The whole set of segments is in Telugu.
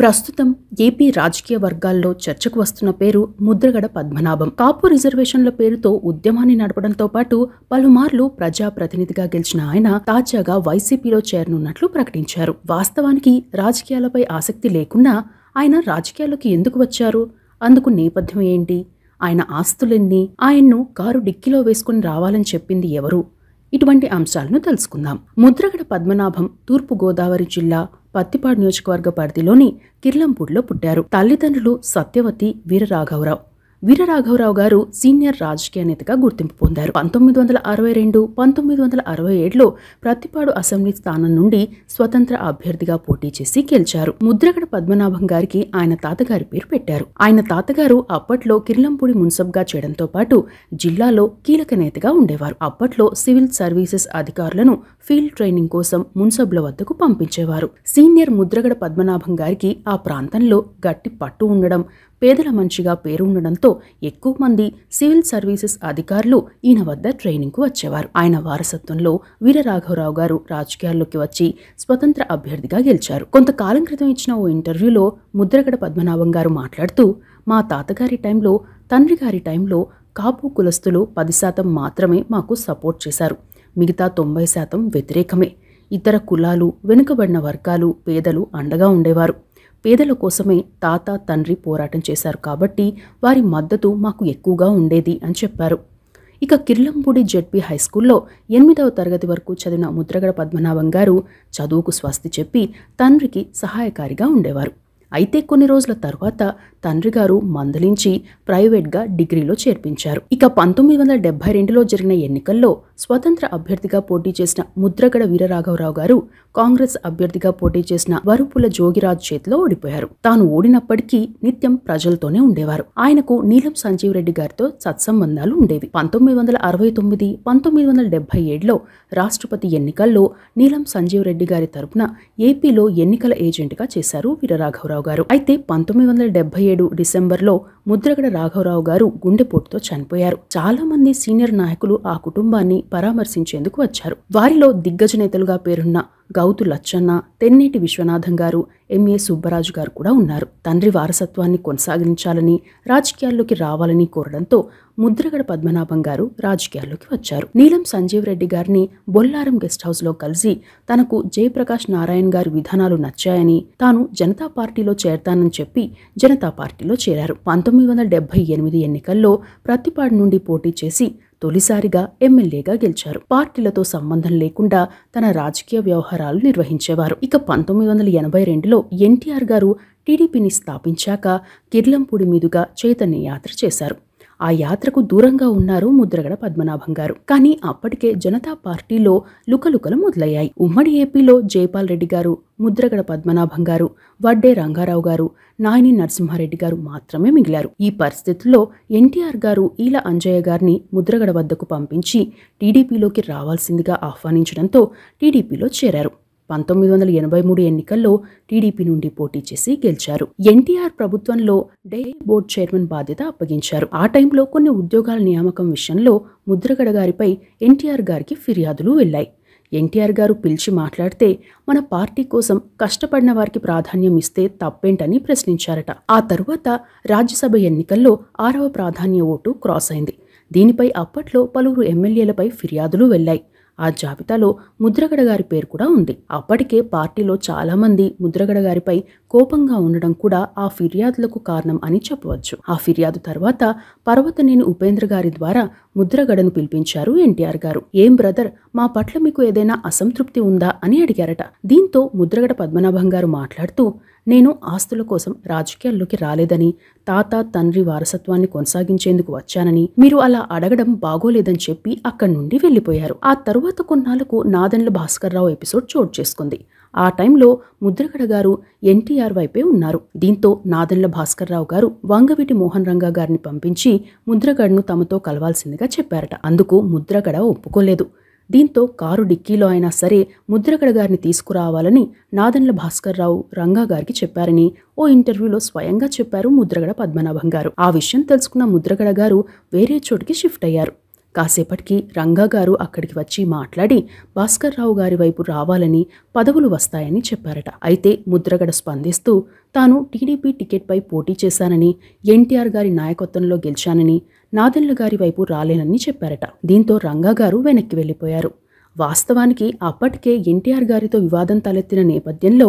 ప్రస్తుతం ఏపీ రాజకీయ వర్గాల్లో చర్చకు వస్తున్న పేరు ముద్రగడ పద్మనాభం కాపు రిజర్వేషన్ల పేరుతో ఉద్యమాన్ని నడపడంతో పాటు పలుమార్లు ప్రజాప్రతినిధిగా గెలిచిన ఆయన తాజాగా వైసీపీలో చేరనున్నట్లు ప్రకటించారు వాస్తవానికి రాజకీయాలపై ఆసక్తి లేకున్నా ఆయన రాజకీయాల్లోకి ఎందుకు వచ్చారు అందుకు నేపథ్యం ఏంటి ఆయన ఆస్తులెన్ని ఆయన్ను కారు డిక్కీలో వేసుకుని రావాలని చెప్పింది ఎవరు ఇటువంటి అంశాలను తెలుసుకుందాం ముద్రగడ పద్మనాభం తూర్పు గోదావరి జిల్లా పత్తిపాడు నియోజకవర్గ పరిధిలోని కిర్లంపూడ్లో పుట్టారు తల్లిదండ్రులు సత్యవతి వీరరాఘవరావు వీరరాఘవరావు గారు సీనియర్ రాజకీయ నేతగా గుర్తింపు పొందారు పంతొమ్మిది వందల అరవై రెండు పంతొమ్మిది వందల అరవై ఏడులో ప్రతిపాడు అసెంబ్లీ స్థానం నుండి స్వతంత్ర అభ్యర్థిగా పోటీ చేసి గెలిచారు ముద్రగడ పద్మనాభం గారికి ఆయన తాతగారి పేరు పెట్టారు ఆయన తాతగారు అప్పట్లో కిర్లంపూడి మున్సబ్గా చేయడంతో పాటు జిల్లాలో కీలక నేతగా ఉండేవారు అప్పట్లో సివిల్ సర్వీసెస్ అధికారులను ఫీల్డ్ ట్రైనింగ్ కోసం మున్సబ్ల వద్దకు పంపించేవారు సీనియర్ ముద్రగడ పద్మనాభం గారికి ఆ ప్రాంతంలో గట్టి పట్టు ఉండడం పేదల మంచిగా పేరుండడంతో ఎక్కువ మంది సివిల్ సర్వీసెస్ అధికారులు ఈయన వద్ద ట్రైనింగ్కు వచ్చేవారు ఆయన వారసత్వంలో వీరరాఘవరావు గారు రాజకీయాల్లోకి వచ్చి స్వతంత్ర అభ్యర్థిగా గెలిచారు కొంతకాలం క్రితం ఇచ్చిన ఓ ఇంటర్వ్యూలో ముద్రగడ పద్మనాభం గారు మాట్లాడుతూ మా తాతగారి టైంలో తండ్రి గారి టైంలో కాపు కులస్తులు పది శాతం మాత్రమే మాకు సపోర్ట్ చేశారు మిగతా తొంభై శాతం వ్యతిరేకమే ఇతర కులాలు వెనుకబడిన వర్గాలు పేదలు అండగా ఉండేవారు పేదల కోసమే తాత తండ్రి పోరాటం చేశారు కాబట్టి వారి మద్దతు మాకు ఎక్కువగా ఉండేది అని చెప్పారు ఇక కిర్లంపూడి జెడ్పీ హైస్కూల్లో ఎనిమిదవ తరగతి వరకు చదివిన ముద్రగడ పద్మనాభం గారు చదువుకు స్వస్తి చెప్పి తండ్రికి సహాయకారిగా ఉండేవారు అయితే కొన్ని రోజుల తర్వాత తండ్రి గారు మందలించి ప్రైవేట్గా డిగ్రీలో చేర్పించారు ఇక పంతొమ్మిది వందల డెబ్బై రెండులో జరిగిన ఎన్నికల్లో స్వతంత్ర అభ్యర్థిగా పోటీ చేసిన ముద్రగడ వీరరాఘవరావు గారు కాంగ్రెస్ అభ్యర్థిగా పోటీ చేసిన వరుపుల జోగిరాజ్ చేతిలో ఓడిపోయారు తాను ఓడినప్పటికీ నిత్యం ప్రజలతోనే ఉండేవారు ఆయనకు నీలం సంజీవ్ రెడ్డి గారితో సత్సంబంధాలు ఉండేవి పంతొమ్మిది వందల అరవై తొమ్మిది పంతొమ్మిది వందల డెబ్బై ఏడులో రాష్ట్రపతి ఎన్నికల్లో నీలం సంజీవ్ రెడ్డి గారి తరపున ఏపీలో ఎన్నికల ఏజెంట్గా చేశారు వీరరాఘవరావు గారు అయితే పంతొమ్మిది వందల డెబ్బై ఏడు డిసెంబర్లో ముద్రగడ రాఘవరావు గారు గుండెపోటుతో చనిపోయారు చాలా మంది సీనియర్ నాయకులు ఆ కుటుంబాన్ని పరామర్శించేందుకు వచ్చారు వారిలో దిగ్గజ నేతలుగా పేరున్న గౌతు లచ్చన్న తెన్నేటి విశ్వనాథం గారు ఎంఏ సుబ్బరాజు గారు కూడా ఉన్నారు తండ్రి వారసత్వాన్ని కొనసాగించాలని రాజకీయాల్లోకి రావాలని కోరడంతో ముద్రగడ పద్మనాభం గారు రాజకీయాల్లోకి వచ్చారు నీలం సంజీవ్ రెడ్డి గారిని బొల్లారం గెస్ట్ హౌస్లో కలిసి తనకు జయప్రకాష్ నారాయణ్ గారి విధానాలు నచ్చాయని తాను జనతా పార్టీలో చేరతానని చెప్పి జనతా పార్టీలో చేరారు పంతొమ్మిది వందల ఎనిమిది ఎన్నికల్లో ప్రతిపాడు నుండి పోటీ చేసి తొలిసారిగా ఎమ్మెల్యేగా గెలిచారు పార్టీలతో సంబంధం లేకుండా తన రాజకీయ వ్యవహారాలు నిర్వహించేవారు ఇక పంతొమ్మిది వందల ఎనభై రెండులో ఎన్టీఆర్ గారు టీడీపీని స్థాపించాక కిర్లంపూడి మీదుగా చైతన్య యాత్ర చేశారు ఆ యాత్రకు దూరంగా ఉన్నారు ముద్రగడ పద్మనాభం గారు కానీ అప్పటికే జనతా పార్టీలో లుకలుకలు మొదలయ్యాయి ఉమ్మడి ఏపీలో జైపాల్ రెడ్డి గారు ముద్రగడ పద్మనాభం గారు వడ్డే రంగారావు గారు నాయని నరసింహారెడ్డి గారు మాత్రమే మిగిలారు ఈ పరిస్థితుల్లో ఎన్టీఆర్ గారు ఈల అంజయ్య గారిని ముద్రగడ వద్దకు పంపించి టీడీపీలోకి రావాల్సిందిగా ఆహ్వానించడంతో టీడీపీలో చేరారు పంతొమ్మిది వందల ఎనభై మూడు ఎన్నికల్లో టీడీపీ నుండి పోటీ చేసి గెలిచారు ఎన్టీఆర్ ప్రభుత్వంలో డైరీ బోర్డు చైర్మన్ బాధ్యత అప్పగించారు ఆ టైంలో కొన్ని ఉద్యోగాల నియామకం విషయంలో ముద్రగడ గారిపై ఎన్టీఆర్ గారికి ఫిర్యాదులు వెళ్ళాయి ఎన్టీఆర్ గారు పిలిచి మాట్లాడితే మన పార్టీ కోసం కష్టపడిన వారికి ప్రాధాన్యం ఇస్తే తప్పేంటని ప్రశ్నించారట ఆ తరువాత రాజ్యసభ ఎన్నికల్లో ఆరవ ప్రాధాన్య ఓటు క్రాస్ అయింది దీనిపై అప్పట్లో పలువురు ఎమ్మెల్యేలపై ఫిర్యాదులు వెళ్లాయి ఆ జాబితాలో ముద్రగడ గారి పేరు కూడా ఉంది అప్పటికే పార్టీలో చాలామంది ముద్రగడ గారిపై కోపంగా ఉండడం కూడా ఆ ఫిర్యాదులకు కారణం అని చెప్పవచ్చు ఆ ఫిర్యాదు తర్వాత పర్వతనేని ఉపేంద్ర గారి ద్వారా ముద్రగడను పిలిపించారు ఎన్టీఆర్ గారు ఏం బ్రదర్ మా పట్ల మీకు ఏదైనా అసంతృప్తి ఉందా అని అడిగారట దీంతో ముద్రగడ పద్మనాభం గారు మాట్లాడుతూ నేను ఆస్తుల కోసం రాజకీయాల్లోకి రాలేదని తాత తండ్రి వారసత్వాన్ని కొనసాగించేందుకు వచ్చానని మీరు అలా అడగడం బాగోలేదని చెప్పి అక్కడి నుండి వెళ్ళిపోయారు ఆ తరువాత కొన్నాళ్లకు నాదండ్ల భాస్కర్రావు ఎపిసోడ్ చోటు చేసుకుంది ఆ టైంలో ముద్రగడ గారు ఎన్టీఆర్ వైపే ఉన్నారు దీంతో నాదెండ్ల భాస్కర్రావు గారు వంగవీటి మోహన్ రంగా గారిని పంపించి ముద్రగడను తమతో కలవాల్సిందిగా చెప్పారట అందుకు ముద్రగడ ఒప్పుకోలేదు దీంతో కారు డిక్కీలో అయినా సరే ముద్రగడ గారిని తీసుకురావాలని నాదెండ్ల భాస్కర్రావు రంగా గారికి చెప్పారని ఓ ఇంటర్వ్యూలో స్వయంగా చెప్పారు ముద్రగడ పద్మనాభం గారు ఆ విషయం తెలుసుకున్న ముద్రగడ గారు వేరే చోటికి షిఫ్ట్ అయ్యారు కాసేపటికి రంగాగారు అక్కడికి వచ్చి మాట్లాడి భాస్కర్రావు గారి వైపు రావాలని పదవులు వస్తాయని చెప్పారట అయితే ముద్రగడ స్పందిస్తూ తాను టీడీపీ టికెట్పై పోటీ చేశానని ఎన్టీఆర్ గారి నాయకత్వంలో గెలిచానని నాదెండ్ల గారి వైపు రాలేనని చెప్పారట దీంతో రంగాగారు వెనక్కి వెళ్ళిపోయారు వాస్తవానికి అప్పటికే ఎన్టీఆర్ గారితో వివాదం తలెత్తిన నేపథ్యంలో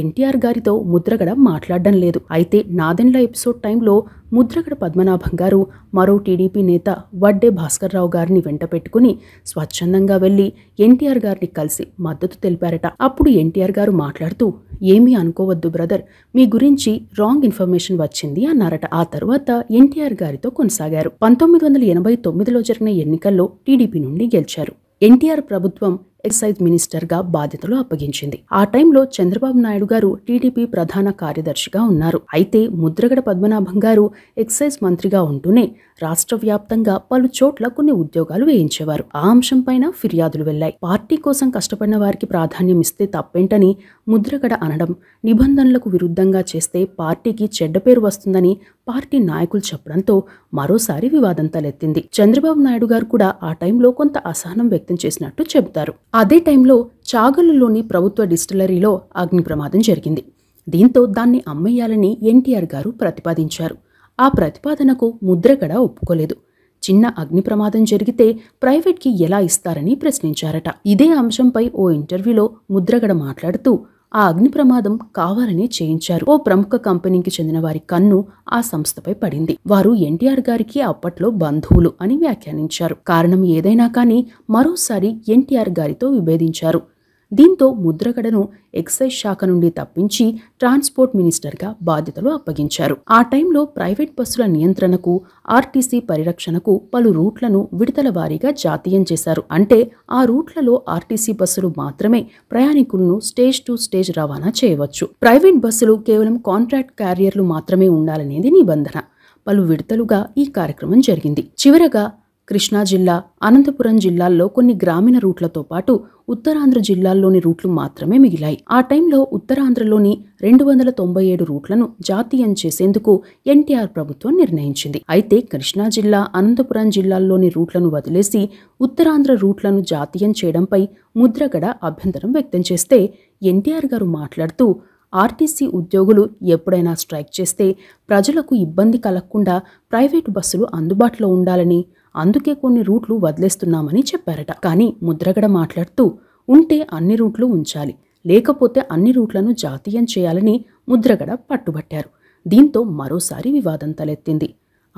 ఎన్టీఆర్ గారితో ముద్రగడ మాట్లాడడం లేదు అయితే నాదెండ్ల ఎపిసోడ్ టైంలో ముద్రగడ పద్మనాభం గారు మరో టీడీపీ నేత వడ్డే భాస్కర్ రావు గారిని వెంట పెట్టుకుని స్వచ్ఛందంగా వెళ్లి ఎన్టీఆర్ గారిని కలిసి మద్దతు తెలిపారట అప్పుడు ఎన్టీఆర్ గారు మాట్లాడుతూ ఏమీ అనుకోవద్దు బ్రదర్ మీ గురించి రాంగ్ ఇన్ఫర్మేషన్ వచ్చింది అన్నారట ఆ తర్వాత ఎన్టీఆర్ గారితో కొనసాగారు పంతొమ్మిది వందల ఎనభై తొమ్మిదిలో జరిగిన ఎన్నికల్లో టీడీపీ నుండి గెలిచారు ఎన్టీఆర్ ప్రభుత్వం ఎక్సైజ్ మినిస్టర్గా బాధ్యతలు అప్పగించింది ఆ టైంలో చంద్రబాబు నాయుడు గారు టీడీపీ ప్రధాన కార్యదర్శిగా ఉన్నారు అయితే ముద్రగడ పద్మనాభం గారు ఎక్సైజ్ మంత్రిగా ఉంటూనే రాష్ట్ర వ్యాప్తంగా పలు చోట్ల కొన్ని ఉద్యోగాలు వేయించేవారు ఆ అంశం పైన ఫిర్యాదులు వెళ్లాయి పార్టీ కోసం కష్టపడిన వారికి ప్రాధాన్యం ఇస్తే తప్పేంటని ముద్రగడ అనడం నిబంధనలకు విరుద్ధంగా చేస్తే పార్టీకి చెడ్డ పేరు వస్తుందని పార్టీ నాయకులు చెప్పడంతో మరోసారి వివాదం తలెత్తింది చంద్రబాబు నాయుడు గారు కూడా ఆ టైంలో కొంత అసహనం వ్యక్తం చేసినట్టు చెబుతారు అదే టైంలో చాగలులోని ప్రభుత్వ డిస్టిలరీలో అగ్ని ప్రమాదం జరిగింది దీంతో దాన్ని అమ్మేయాలని ఎన్టీఆర్ గారు ప్రతిపాదించారు ఆ ప్రతిపాదనకు ముద్రగడ ఒప్పుకోలేదు చిన్న అగ్ని ప్రమాదం జరిగితే ప్రైవేట్కి ఎలా ఇస్తారని ప్రశ్నించారట ఇదే అంశంపై ఓ ఇంటర్వ్యూలో ముద్రగడ మాట్లాడుతూ ఆ అగ్ని ప్రమాదం కావాలని చేయించారు ఓ ప్రముఖ కంపెనీకి చెందిన వారి కన్ను ఆ సంస్థపై పడింది వారు ఎన్టీఆర్ గారికి అప్పట్లో బంధువులు అని వ్యాఖ్యానించారు కారణం ఏదైనా కానీ మరోసారి ఎన్టీఆర్ గారితో విభేదించారు దీంతో ముద్రగడను ఎక్సైజ్ శాఖ నుండి తప్పించి ట్రాన్స్పోర్ట్ మినిస్టర్గా బాధ్యతలు అప్పగించారు ఆ టైంలో ప్రైవేట్ బస్సుల నియంత్రణకు ఆర్టీసీ పరిరక్షణకు పలు రూట్లను విడుదల వారీగా జాతీయం చేశారు అంటే ఆ రూట్లలో ఆర్టీసీ బస్సులు మాత్రమే ప్రయాణికులను స్టేజ్ టు స్టేజ్ రవాణా చేయవచ్చు ప్రైవేట్ బస్సులు కేవలం కాంట్రాక్ట్ క్యారియర్లు మాత్రమే ఉండాలనేది నిబంధన పలు విడతలుగా ఈ కార్యక్రమం జరిగింది చివరగా కృష్ణా జిల్లా అనంతపురం జిల్లాల్లో కొన్ని గ్రామీణ రూట్లతో పాటు ఉత్తరాంధ్ర జిల్లాల్లోని రూట్లు మాత్రమే మిగిలాయి ఆ టైంలో ఉత్తరాంధ్రలోని రెండు వందల తొంభై ఏడు రూట్లను జాతీయం చేసేందుకు ఎన్టీఆర్ ప్రభుత్వం నిర్ణయించింది అయితే కృష్ణా జిల్లా అనంతపురం జిల్లాల్లోని రూట్లను వదిలేసి ఉత్తరాంధ్ర రూట్లను జాతీయం చేయడంపై ముద్రగడ అభ్యంతరం వ్యక్తం చేస్తే ఎన్టీఆర్ గారు మాట్లాడుతూ ఆర్టీసీ ఉద్యోగులు ఎప్పుడైనా స్ట్రైక్ చేస్తే ప్రజలకు ఇబ్బంది కలగకుండా ప్రైవేటు బస్సులు అందుబాటులో ఉండాలని అందుకే కొన్ని రూట్లు వదిలేస్తున్నామని చెప్పారట కానీ ముద్రగడ మాట్లాడుతూ ఉంటే అన్ని రూట్లు ఉంచాలి లేకపోతే అన్ని రూట్లను జాతీయం చేయాలని ముద్రగడ పట్టుబట్టారు దీంతో మరోసారి వివాదం తలెత్తింది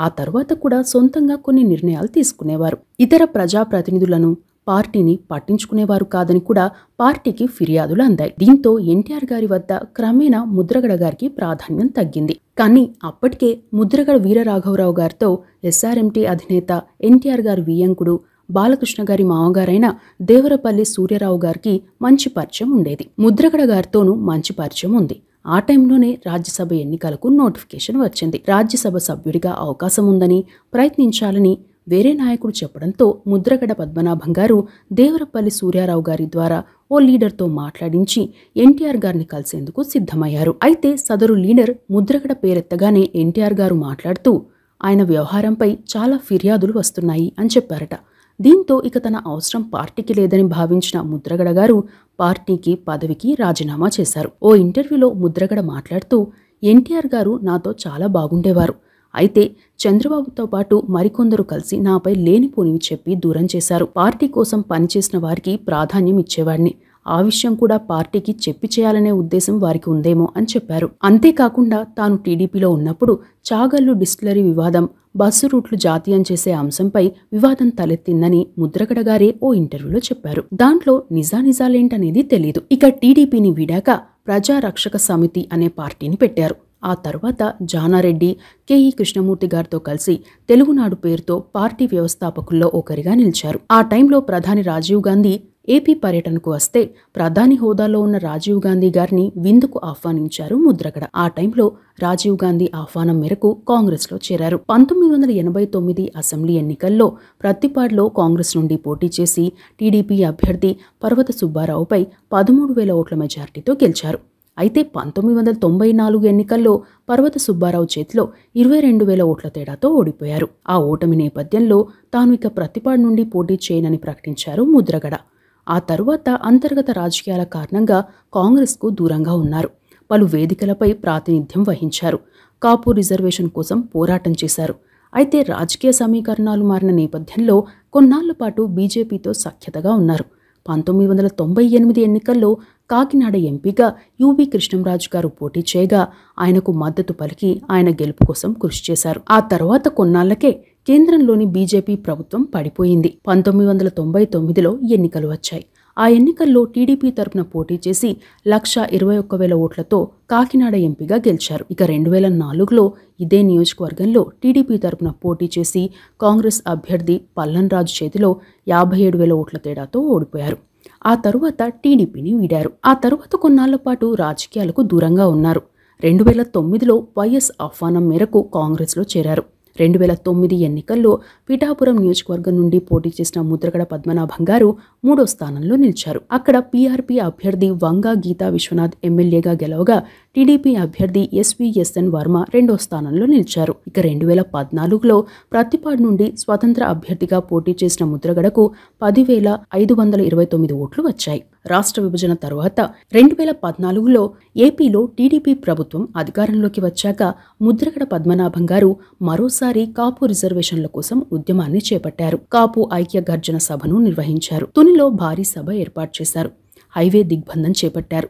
ఆ తర్వాత కూడా సొంతంగా కొన్ని నిర్ణయాలు తీసుకునేవారు ఇతర ప్రజాప్రతినిధులను పార్టీని పట్టించుకునేవారు కాదని కూడా పార్టీకి ఫిర్యాదులు అందాయి దీంతో ఎన్టీఆర్ గారి వద్ద క్రమేణా ముద్రగడ గారికి ప్రాధాన్యం తగ్గింది కానీ అప్పటికే ముద్రగడ వీరరాఘవరావు గారితో ఎస్ఆర్ఎంటీ అధినేత ఎన్టీఆర్ గారి వియంకుడు బాలకృష్ణ గారి మామగారైన దేవరపల్లి సూర్యరావు గారికి మంచి పరిచయం ఉండేది ముద్రగడ గారితోనూ మంచి పరిచయం ఉంది ఆ టైంలోనే రాజ్యసభ ఎన్నికలకు నోటిఫికేషన్ వచ్చింది రాజ్యసభ సభ్యుడిగా అవకాశం ఉందని ప్రయత్నించాలని వేరే నాయకుడు చెప్పడంతో ముద్రగడ పద్మనాభం గారు దేవరపల్లి సూర్యారావు గారి ద్వారా ఓ లీడర్తో మాట్లాడించి ఎన్టీఆర్ గారిని కలిసేందుకు సిద్ధమయ్యారు అయితే సదరు లీడర్ ముద్రగడ పేరెత్తగానే ఎన్టీఆర్ గారు మాట్లాడుతూ ఆయన వ్యవహారంపై చాలా ఫిర్యాదులు వస్తున్నాయి అని చెప్పారట దీంతో ఇక తన అవసరం పార్టీకి లేదని భావించిన ముద్రగడ గారు పార్టీకి పదవికి రాజీనామా చేశారు ఓ ఇంటర్వ్యూలో ముద్రగడ మాట్లాడుతూ ఎన్టీఆర్ గారు నాతో చాలా బాగుండేవారు అయితే చంద్రబాబుతో పాటు మరికొందరు కలిసి నాపై లేనిపోనివి చెప్పి దూరం చేశారు పార్టీ కోసం పనిచేసిన వారికి ప్రాధాన్యం ఇచ్చేవాడిని ఆ విషయం కూడా పార్టీకి చెప్పి చేయాలనే ఉద్దేశం వారికి ఉందేమో అని చెప్పారు అంతేకాకుండా తాను టీడీపీలో ఉన్నప్పుడు చాగల్లు డిస్టిలరీ వివాదం బస్సు రూట్లు జాతీయం చేసే అంశంపై వివాదం తలెత్తిందని ముద్రగడ గారే ఓ ఇంటర్వ్యూలో చెప్పారు దాంట్లో నిజానిజాలేంటనేది తెలీదు ఇక టీడీపీని విడాక ప్రజారక్షక సమితి అనే పార్టీని పెట్టారు ఆ తర్వాత జానారెడ్డి కేఈ కృష్ణమూర్తి గారితో కలిసి తెలుగునాడు పేరుతో పార్టీ వ్యవస్థాపకుల్లో ఒకరిగా నిలిచారు ఆ టైంలో ప్రధాని రాజీవ్ గాంధీ ఏపీ పర్యటనకు వస్తే ప్రధాని హోదాలో ఉన్న రాజీవ్ గాంధీ గారిని విందుకు ఆహ్వానించారు ముద్రగడ ఆ టైంలో రాజీవ్ గాంధీ ఆహ్వానం మేరకు కాంగ్రెస్లో చేరారు పంతొమ్మిది వందల ఎనభై తొమ్మిది అసెంబ్లీ ఎన్నికల్లో ప్రత్తిపాడులో కాంగ్రెస్ నుండి పోటీ చేసి టీడీపీ అభ్యర్థి పర్వత సుబ్బారావుపై పదమూడు వేల ఓట్ల మెజార్టీతో గెలిచారు అయితే పంతొమ్మిది వందల తొంభై నాలుగు ఎన్నికల్లో పర్వత సుబ్బారావు చేతిలో ఇరవై రెండు వేల ఓట్ల తేడాతో ఓడిపోయారు ఆ ఓటమి నేపథ్యంలో తాను ఇక ప్రతిపాడు నుండి పోటీ చేయనని ప్రకటించారు ముద్రగడ ఆ తరువాత అంతర్గత రాజకీయాల కారణంగా కాంగ్రెస్కు దూరంగా ఉన్నారు పలు వేదికలపై ప్రాతినిధ్యం వహించారు కాపు రిజర్వేషన్ కోసం పోరాటం చేశారు అయితే రాజకీయ సమీకరణాలు మారిన నేపథ్యంలో కొన్నాళ్ల పాటు బీజేపీతో సఖ్యతగా ఉన్నారు పంతొమ్మిది వందల తొంభై ఎనిమిది ఎన్నికల్లో కాకినాడ ఎంపీగా యువి కృష్ణంరాజు గారు పోటీ చేయగా ఆయనకు మద్దతు పలికి ఆయన గెలుపు కోసం కృషి చేశారు ఆ తర్వాత కొన్నాళ్లకే కేంద్రంలోని బీజేపీ ప్రభుత్వం పడిపోయింది పంతొమ్మిది వందల తొంభై తొమ్మిదిలో ఎన్నికలు వచ్చాయి ఆ ఎన్నికల్లో టీడీపీ తరపున పోటీ చేసి లక్ష ఇరవై ఒక్క వేల ఓట్లతో కాకినాడ ఎంపీగా గెలిచారు ఇక రెండు వేల నాలుగులో ఇదే నియోజకవర్గంలో టీడీపీ తరపున పోటీ చేసి కాంగ్రెస్ అభ్యర్థి పల్లన్రాజు చేతిలో యాభై ఏడు వేల ఓట్ల తేడాతో ఓడిపోయారు ఆ తరువాత టీడీపీని వీడారు ఆ తరువాత కొన్నాళ్ల పాటు రాజకీయాలకు దూరంగా ఉన్నారు రెండు వేల తొమ్మిదిలో వైఎస్ ఆహ్వానం మేరకు కాంగ్రెస్లో చేరారు రెండు వేల తొమ్మిది ఎన్నికల్లో పిఠాపురం నియోజకవర్గం నుండి పోటీ చేసిన ముద్రగడ పద్మనాభం గారు మూడో స్థానంలో నిలిచారు అక్కడ పీఆర్పీ అభ్యర్థి వంగా గీతా విశ్వనాథ్ ఎమ్మెల్యేగా గెలవగా టీడీపీ అభ్యర్థి ఎస్విఎస్ఎన్ వర్మ రెండో స్థానంలో నిలిచారు ఇక రెండు వేల పద్నాలుగులో ప్రతిపాడు నుండి స్వతంత్ర అభ్యర్థిగా పోటీ చేసిన ముద్రగడకు పదివేల ఐదు వందల ఇరవై తొమ్మిది ఓట్లు వచ్చాయి రాష్ట్ర విభజన తర్వాత రెండు వేల పద్నాలుగులో ఏపీలో టీడీపీ ప్రభుత్వం అధికారంలోకి వచ్చాక ముద్రగడ పద్మనాభం గారు మరోసారి తొలిసారి కాపు రిజర్వేషన్ల కోసం ఉద్యమాన్ని చేపట్టారు కాపు ఐక్య గర్జన సభను నిర్వహించారు తునిలో భారీ సభ ఏర్పాటు చేశారు హైవే దిగ్బంధం చేపట్టారు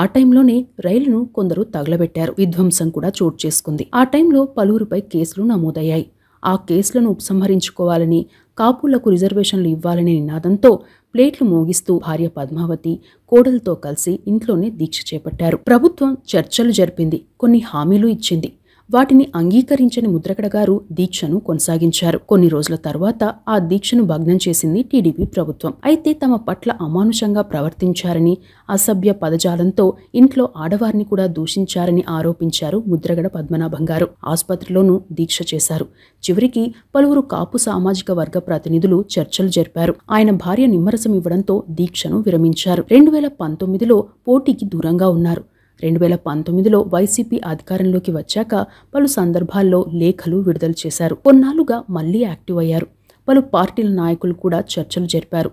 ఆ టైంలోనే రైలును కొందరు తగలబెట్టారు విధ్వంసం కూడా చోటు చేసుకుంది ఆ టైంలో పలువురిపై కేసులు నమోదయ్యాయి ఆ కేసులను ఉపసంహరించుకోవాలని కాపులకు రిజర్వేషన్లు ఇవ్వాలనే నినాదంతో ప్లేట్లు మోగిస్తూ భార్య పద్మావతి కోడలతో కలిసి ఇంట్లోనే దీక్ష చేపట్టారు ప్రభుత్వం చర్చలు జరిపింది కొన్ని హామీలు ఇచ్చింది వాటిని అంగీకరించని ముద్రగడ గారు దీక్షను కొనసాగించారు కొన్ని రోజుల తర్వాత ఆ దీక్షను భగ్నం చేసింది టీడీపీ ప్రభుత్వం అయితే తమ పట్ల అమానుషంగా ప్రవర్తించారని అసభ్య పదజాలంతో ఇంట్లో ఆడవారిని కూడా దూషించారని ఆరోపించారు ముద్రగడ పద్మనాభం గారు ఆసుపత్రిలోనూ దీక్ష చేశారు చివరికి పలువురు కాపు సామాజిక వర్గ ప్రతినిధులు చర్చలు జరిపారు ఆయన భార్య నిమ్మరసం ఇవ్వడంతో దీక్షను విరమించారు రెండు వేల పంతొమ్మిదిలో పోటీకి దూరంగా ఉన్నారు రెండు వేల పంతొమ్మిదిలో వైసీపీ అధికారంలోకి వచ్చాక పలు సందర్భాల్లో లేఖలు విడుదల చేశారు కొన్నాళ్లుగా మళ్లీ యాక్టివ్ అయ్యారు పలు పార్టీల నాయకులు కూడా చర్చలు జరిపారు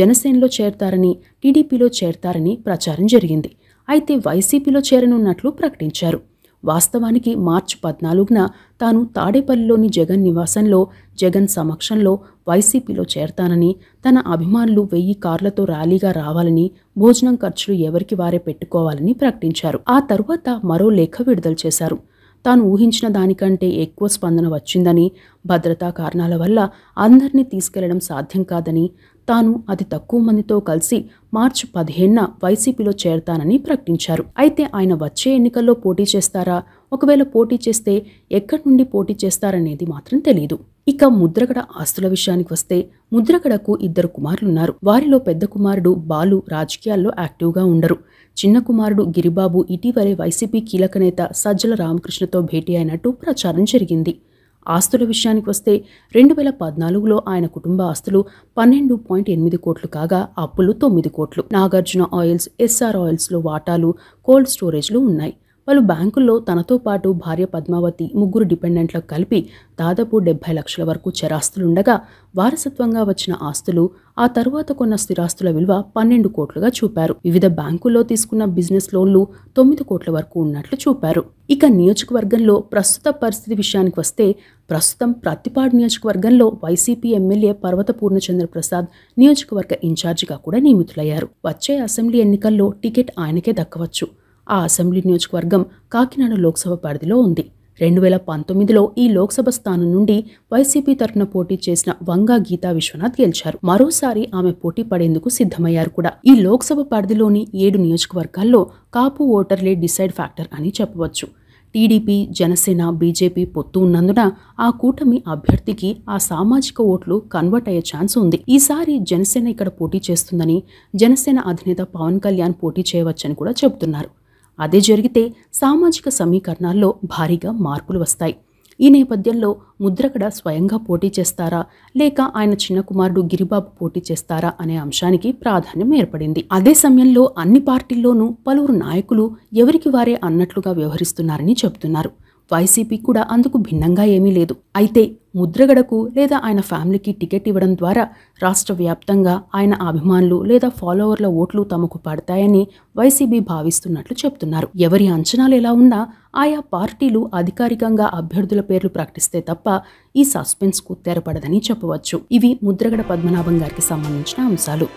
జనసేనలో చేరతారని టీడీపీలో చేరతారని ప్రచారం జరిగింది అయితే వైసీపీలో చేరనున్నట్లు ప్రకటించారు వాస్తవానికి మార్చి పద్నాలుగున తాను తాడేపల్లిలోని జగన్ నివాసంలో జగన్ సమక్షంలో వైసీపీలో చేరతానని తన అభిమానులు వెయ్యి కార్లతో ర్యాలీగా రావాలని భోజనం ఖర్చులు ఎవరికి వారే పెట్టుకోవాలని ప్రకటించారు ఆ తరువాత మరో లేఖ విడుదల చేశారు తాను ఊహించిన దానికంటే ఎక్కువ స్పందన వచ్చిందని భద్రతా కారణాల వల్ల అందరినీ తీసుకెళ్లడం సాధ్యం కాదని తాను అతి తక్కువ మందితో కలిసి మార్చి పదిహేనున వైసీపీలో చేరతానని ప్రకటించారు అయితే ఆయన వచ్చే ఎన్నికల్లో పోటీ చేస్తారా ఒకవేళ పోటీ చేస్తే ఎక్కడి నుండి పోటీ చేస్తారనేది మాత్రం తెలియదు ఇక ముద్రగడ ఆస్తుల విషయానికి వస్తే ముద్రగడకు ఇద్దరు కుమారులున్నారు వారిలో పెద్ద కుమారుడు బాలు రాజకీయాల్లో యాక్టివ్గా ఉండరు చిన్న కుమారుడు గిరిబాబు ఇటీవలే వైసీపీ కీలక నేత సజ్జల రామకృష్ణతో భేటీ అయినట్టు ప్రచారం జరిగింది ఆస్తుల విషయానికి వస్తే రెండు వేల పద్నాలుగులో ఆయన కుటుంబ ఆస్తులు పన్నెండు పాయింట్ ఎనిమిది కోట్లు కాగా అప్పులు తొమ్మిది కోట్లు నాగార్జున ఆయిల్స్ ఎస్ఆర్ ఆయిల్స్లో వాటాలు కోల్డ్ స్టోరేజ్లు ఉన్నాయి వాళ్ళు బ్యాంకుల్లో తనతో పాటు భార్య పద్మావతి ముగ్గురు డిపెండెంట్లకు కలిపి దాదాపు డెబ్బై లక్షల వరకు చెరాస్తులుండగా వారసత్వంగా వచ్చిన ఆస్తులు ఆ తరువాత కొన్న స్థిరాస్తుల విలువ పన్నెండు కోట్లుగా చూపారు వివిధ బ్యాంకుల్లో తీసుకున్న బిజినెస్ లోన్లు తొమ్మిది కోట్ల వరకు ఉన్నట్లు చూపారు ఇక నియోజకవర్గంలో ప్రస్తుత పరిస్థితి విషయానికి వస్తే ప్రస్తుతం ప్రత్తిపాడు నియోజకవర్గంలో వైసీపీ ఎమ్మెల్యే పర్వత పూర్ణచంద్ర ప్రసాద్ నియోజకవర్గ ఇన్ఛార్జిగా కూడా నియమితులయ్యారు వచ్చే అసెంబ్లీ ఎన్నికల్లో టికెట్ ఆయనకే దక్కవచ్చు ఆ అసెంబ్లీ నియోజకవర్గం కాకినాడ లోక్సభ పరిధిలో ఉంది రెండు వేల పంతొమ్మిదిలో ఈ లోక్సభ స్థానం నుండి వైసీపీ తరఫున పోటీ చేసిన వంగా గీతా విశ్వనాథ్ గెలిచారు మరోసారి ఆమె పోటీ పడేందుకు సిద్ధమయ్యారు కూడా ఈ లోక్సభ పరిధిలోని ఏడు నియోజకవర్గాల్లో కాపు ఓటర్లే డిసైడ్ ఫ్యాక్టర్ అని చెప్పవచ్చు టీడీపీ జనసేన బీజేపీ పొత్తు ఉన్నందున ఆ కూటమి అభ్యర్థికి ఆ సామాజిక ఓట్లు కన్వర్ట్ అయ్యే ఛాన్స్ ఉంది ఈసారి జనసేన ఇక్కడ పోటీ చేస్తుందని జనసేన అధినేత పవన్ కళ్యాణ్ పోటీ చేయవచ్చని కూడా చెబుతున్నారు అదే జరిగితే సామాజిక సమీకరణాల్లో భారీగా మార్పులు వస్తాయి ఈ నేపథ్యంలో ముద్రకడ స్వయంగా పోటీ చేస్తారా లేక ఆయన చిన్న కుమారుడు గిరిబాబు పోటీ చేస్తారా అనే అంశానికి ప్రాధాన్యం ఏర్పడింది అదే సమయంలో అన్ని పార్టీల్లోనూ పలువురు నాయకులు ఎవరికి వారే అన్నట్లుగా వ్యవహరిస్తున్నారని చెబుతున్నారు వైసీపీ కూడా అందుకు భిన్నంగా ఏమీ లేదు అయితే ముద్రగడకు లేదా ఆయన ఫ్యామిలీకి టికెట్ ఇవ్వడం ద్వారా రాష్ట్ర వ్యాప్తంగా ఆయన అభిమానులు లేదా ఫాలోవర్ల ఓట్లు తమకు పడతాయని వైసీపీ భావిస్తున్నట్లు చెప్తున్నారు ఎవరి అంచనాలు ఎలా ఉన్నా ఆయా పార్టీలు అధికారికంగా అభ్యర్థుల పేర్లు ప్రకటిస్తే తప్ప ఈ సస్పెన్స్కు తెరపడదని చెప్పవచ్చు ఇవి ముద్రగడ పద్మనాభం గారికి సంబంధించిన అంశాలు